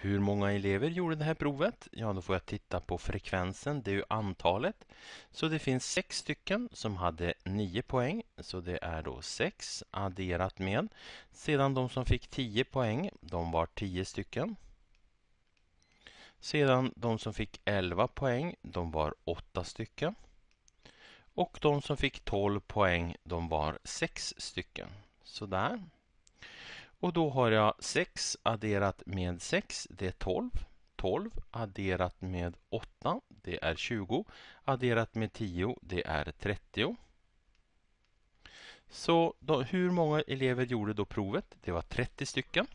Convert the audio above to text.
Hur många elever gjorde det här provet? Ja, då får jag titta på frekvensen, det är ju antalet. Så det finns sex stycken som hade nio poäng, så det är då sex adderat med. Sedan de som fick tio poäng, de var tio stycken. Sedan de som fick elva poäng, de var åtta stycken. Och de som fick tolv poäng, de var sex stycken. Sådär. Och då har jag 6 adderat med 6, det är 12. 12 adderat med 8, det är 20. Adderat med 10, det är 30. Så då, hur många elever gjorde då provet? Det var 30 stycken.